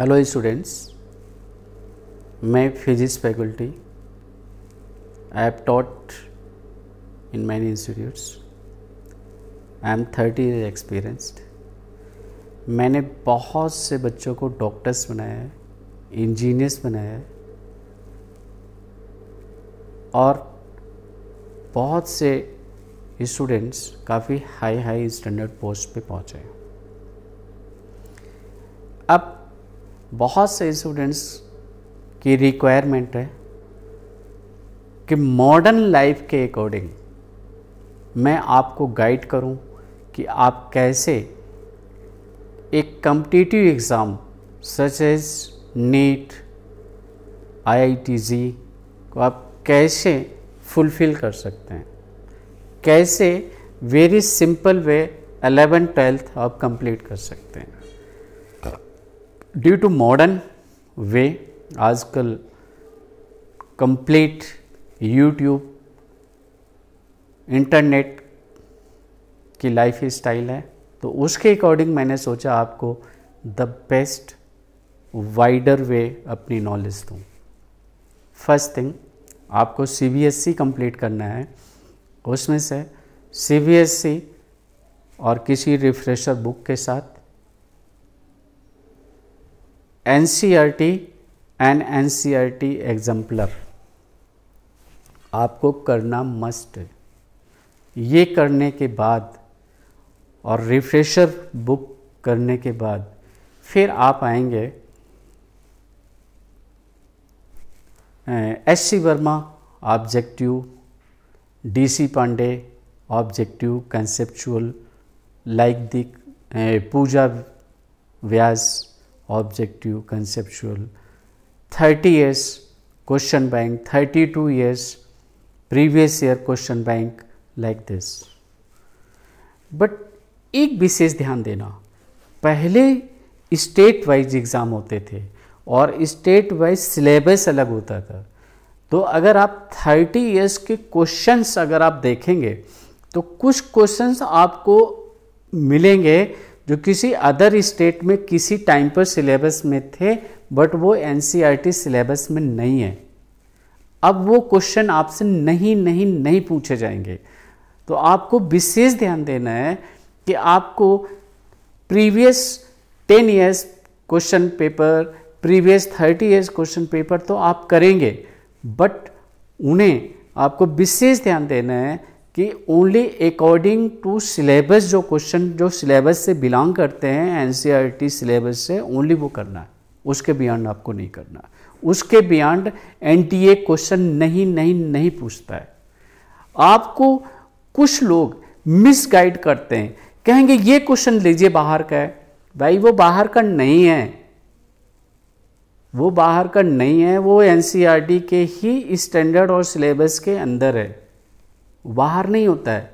hello students मैं physics faculty I have taught in many institutes I am thirty is experienced मैंने बहुत से बच्चों को डॉक्टर्स बनाया है इंजीनियर्स बनाया है और बहुत से स्टूडेंट्स काफ़ी हाई हाई स्टैंडर्ड पोस्ट पे पहुँचे अब बहुत से स्टूडेंट्स की रिक्वायरमेंट है कि मॉडर्न लाइफ के अकॉर्डिंग मैं आपको गाइड करूं कि आप कैसे एक competitive exam such as NEET IIT JEE को आप कैसे फुलफिल कर सकते हैं कैसे वेरी सिंपल वे 11 ट्वेल्थ आप कंप्लीट कर सकते हैं ड्यू टू मॉडर्न वे आजकल कंप्लीट यूट्यूब इंटरनेट की लाइफ स्टाइल है तो उसके अकॉर्डिंग मैंने सोचा आपको द बेस्ट वाइडर वे अपनी नॉलेज दूँ फर्स्ट थिंग आपको C B S E complete करना है उसमें से सी बी एस ई और किसी रिफ्रेशर बुक के साथ N C R T and T exemplar आपको करना मस्ट है ये करने के बाद और रिफ्रेशर बुक करने के बाद फिर आप आएंगे S C Verma objective D C Pandey objective conceptual like दिक Pooja Vyas objective conceptual thirty years question bank thirty two years previous year question bank like this but एक विशेष ध्यान देना पहले स्टेट वाइज एग्ज़ाम होते थे और स्टेट वाइज सिलेबस अलग होता था तो अगर आप थर्टी ईयर्स के क्वेश्चंस अगर आप देखेंगे तो कुछ क्वेश्चंस आपको मिलेंगे जो किसी अदर स्टेट में किसी टाइम पर सिलेबस में थे बट वो एन सिलेबस e में नहीं है अब वो क्वेश्चन आपसे नहीं नहीं नहीं पूछे जाएंगे तो आपको विशेष ध्यान देना है कि आपको previous ten years question paper previous thirty years question paper तो आप करेंगे बट उन्हें आपको विशेष ध्यान देना है कि ओनली अकॉर्डिंग टू सिलेबस जो क्वेश्चन जो सिलेबस से बिलोंग करते हैं एन सिलेबस e से ओनली वो करना है उसके बियॉन्ड आपको नहीं करना उसके बियॉन्ड एन क्वेश्चन नहीं नहीं नहीं पूछता है आपको कुछ लोग मिसगाइड करते हैं कहेंगे ये क्वेश्चन लीजिए बाहर का है भाई वो बाहर का नहीं है वो बाहर का नहीं है वो एन e के ही स्टैंडर्ड और सिलेबस के अंदर है बाहर नहीं होता है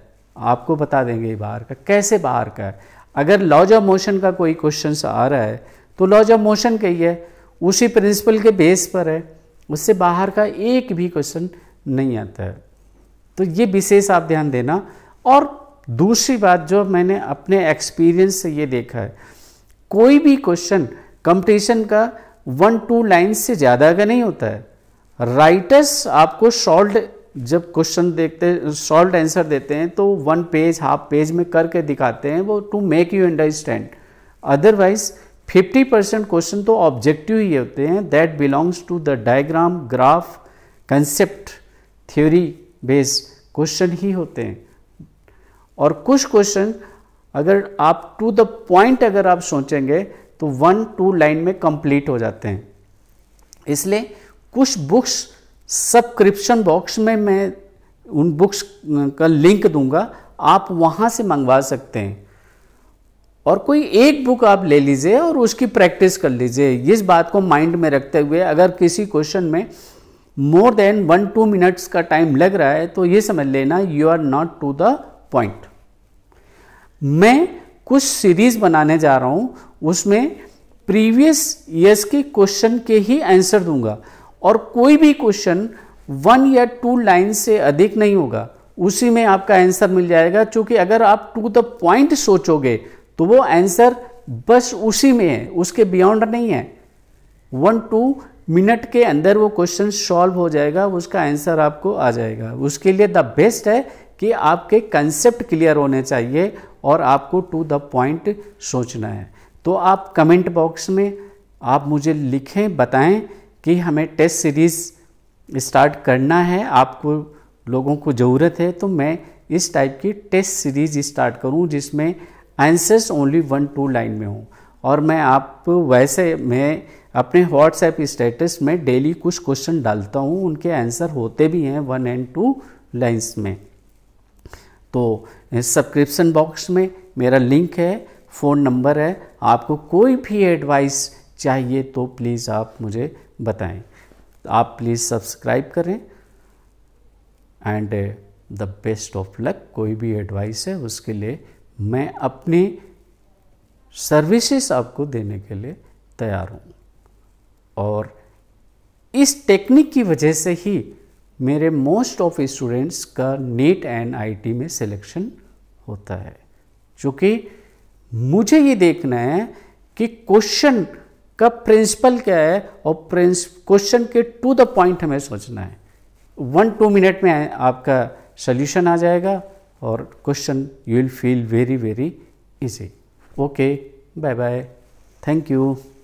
आपको बता देंगे बाहर का कैसे बाहर का है अगर लॉज ऑफ मोशन का कोई क्वेश्चन आ रहा है तो लॉज ऑफ मोशन का ही है उसी प्रिंसिपल के बेस पर है उससे बाहर का एक भी क्वेश्चन नहीं आता है तो ये विशेष आप ध्यान देना और दूसरी बात जो मैंने अपने एक्सपीरियंस से ये देखा है कोई भी क्वेश्चन कंपटीशन का वन टू लाइन से ज़्यादा का नहीं होता है राइटर्स आपको सॉल्व जब क्वेश्चन देखते सॉल्ट आंसर देते हैं तो वन पेज हाफ पेज में करके दिखाते हैं वो to make you understand otherwise 50 percent question तो ऑब्जेक्टिव ही होते हैं that belongs to the diagram graph concept theory base question ही होते हैं और कुछ क्वेश्चन अगर आप टू द पॉइंट अगर आप सोचेंगे तो वन टू लाइन में कंप्लीट हो जाते हैं इसलिए कुछ बुक्स सब्सक्रिप्शन बॉक्स में मैं उन बुक्स का लिंक दूंगा आप वहां से मंगवा सकते हैं और कोई एक बुक आप ले लीजिए और उसकी प्रैक्टिस कर लीजिए इस बात को माइंड में रखते हुए अगर किसी क्वेश्चन में more than one two minutes का टाइम लग रहा है तो ये समझ लेना you are not to the point मैं कुछ सीरीज बनाने जा रहा हूँ उसमें प्रीवियस ईयर्स के क्वेश्चन के ही आंसर दूंगा और कोई भी क्वेश्चन वन या टू लाइन से अधिक नहीं होगा उसी में आपका आंसर मिल जाएगा क्योंकि अगर आप टू द पॉइंट सोचोगे तो वो आंसर बस उसी में है उसके बियॉन्ड नहीं है वन टू मिनट के अंदर वो क्वेश्चन सॉल्व हो जाएगा उसका आंसर आपको आ जाएगा उसके लिए द बेस्ट है कि आपके कंसेप्ट क्लियर होने चाहिए और आपको टू द पॉइंट सोचना है तो आप कमेंट बॉक्स में आप मुझे लिखें बताएं कि हमें टेस्ट सीरीज़ स्टार्ट करना है आपको लोगों को ज़रूरत है तो मैं इस टाइप की टेस्ट सीरीज़ स्टार्ट करूं जिसमें answers only one two line में हों और मैं आप वैसे मैं अपने व्हाट्सएप स्टेटस में डेली कुछ क्वेश्चन डालता हूँ उनके आंसर होते भी हैं वन एंड टू लाइन्स में तो सब्सक्रिप्शन बॉक्स में मेरा लिंक है फ़ोन नंबर है आपको कोई भी एडवाइस चाहिए तो प्लीज़ आप मुझे बताएं तो आप प्लीज़ सब्सक्राइब करें and the best of luck कोई भी एडवाइस है उसके लिए मैं अपनी सर्विसेज आपको देने के लिए तैयार हूँ और इस टेक्निक की वजह से ही मेरे मोस्ट ऑफ स्टूडेंट्स का नेट एंड आईटी में सिलेक्शन होता है क्योंकि मुझे ये देखना है कि क्वेश्चन का प्रिंसिपल क्या है और प्रिंस क्वेश्चन के टू द पॉइंट हमें सोचना है वन टू मिनट में आपका सोल्यूशन आ जाएगा और question you will feel very very easy okay bye bye thank you